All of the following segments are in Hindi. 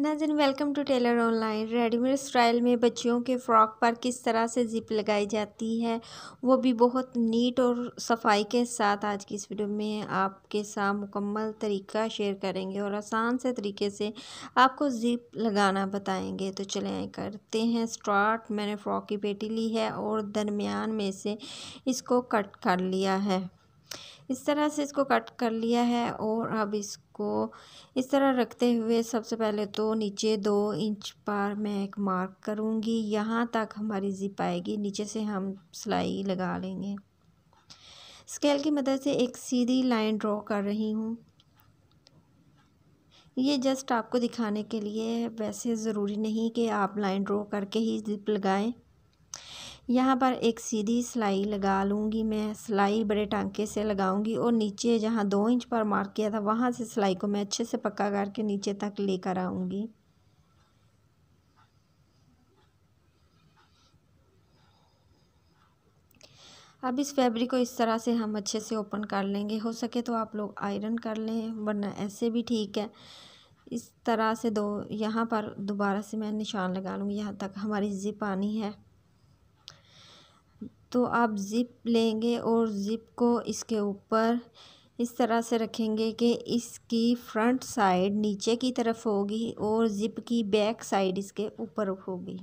नाजन welcome to tailor online readymade style में बच्चियों के फ़्रॉक पर किस तरह से ज़िप लगाई जाती है वो भी बहुत नीट और सफाई के साथ आज की इस वीडियो में आपके साथ मुकम्मल तरीका शेयर करेंगे और आसान से तरीके से आपको ज़िप लगाना बताएंगे तो चलें करते हैं स्टार्ट मैंने फ़्रॉक की पेटी ली है और दरमियान में से इसको कट कर लिया है इस तरह से इसको कट कर लिया है और अब इसको इस तरह रखते हुए सबसे पहले तो नीचे दो इंच पर मैं एक मार्क करूँगी यहाँ तक हमारी जिप आएगी नीचे से हम सिलाई लगा लेंगे स्केल की मदद से एक सीधी लाइन ड्रॉ कर रही हूँ ये जस्ट आपको दिखाने के लिए वैसे ज़रूरी नहीं कि आप लाइन ड्रॉ करके ही जिप लगाएं यहाँ पर एक सीधी सिलाई लगा लूँगी मैं सिलाई बड़े टांके से लगाऊँगी और नीचे जहाँ दो इंच पर मार्क किया था वहाँ से सिलाई को मैं अच्छे से पक्का करके नीचे तक लेकर आऊँगी अब इस फैब्रिक को इस तरह से हम अच्छे से ओपन कर लेंगे हो सके तो आप लोग आयरन कर लें वरना ऐसे भी ठीक है इस तरह से दो यहाँ पर दोबारा से मैं निशान लगा लूँगी यहाँ तक हमारी ज़िप आनी है तो आप ज़िप लेंगे और ज़िप को इसके ऊपर इस तरह से रखेंगे कि इसकी फ्रंट साइड नीचे की तरफ होगी और ज़िप की बैक साइड इसके ऊपर होगी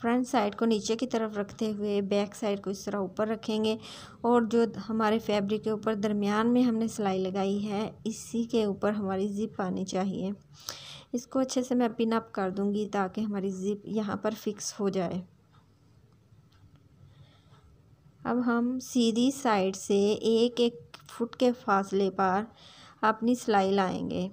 फ्रंट साइड को नीचे की तरफ रखते हुए बैक साइड को इस तरह ऊपर रखेंगे और जो हमारे फैब्रिक के ऊपर दरमियान में हमने सिलाई लगाई है इसी के ऊपर हमारी ज़िप आनी चाहिए इसको अच्छे से मैं पिन अप कर दूंगी ताकि हमारी ज़िप यहाँ पर फिक्स हो जाए अब हम सीधी साइड से एक एक फुट के फासले पर अपनी सिलाई लाएंगे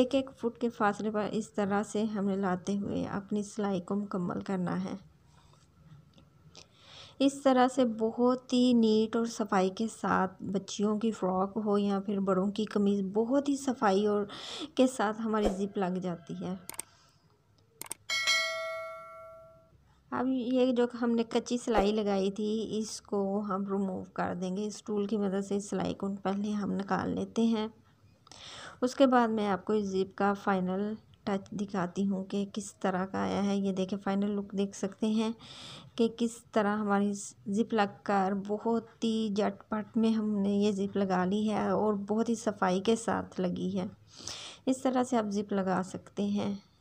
एक एक फुट के फासले पर इस तरह से हमें लाते हुए अपनी सिलाई को मुकम्मल करना है इस तरह से बहुत ही नीट और सफाई के साथ बच्चियों की फ़्रॉक हो या फिर बड़ों की कमीज़ बहुत ही सफाई और के साथ हमारी ज़िप लग जाती है अब ये जो हमने कच्ची सिलाई लगाई थी इसको हम रिमूव कर देंगे इस टूल की मदद से सिलाई को पहले हम निकाल लेते हैं उसके बाद मैं आपको इस जीप का फाइनल टच दिखाती हूँ कि किस तरह का आया है ये देखें फाइनल लुक देख सकते हैं कि किस तरह हमारी ज़िप लग कर बहुत ही झटपट में हमने ये ज़िप लगा ली है और बहुत ही सफाई के साथ लगी है इस तरह से आप ज़िप लगा सकते हैं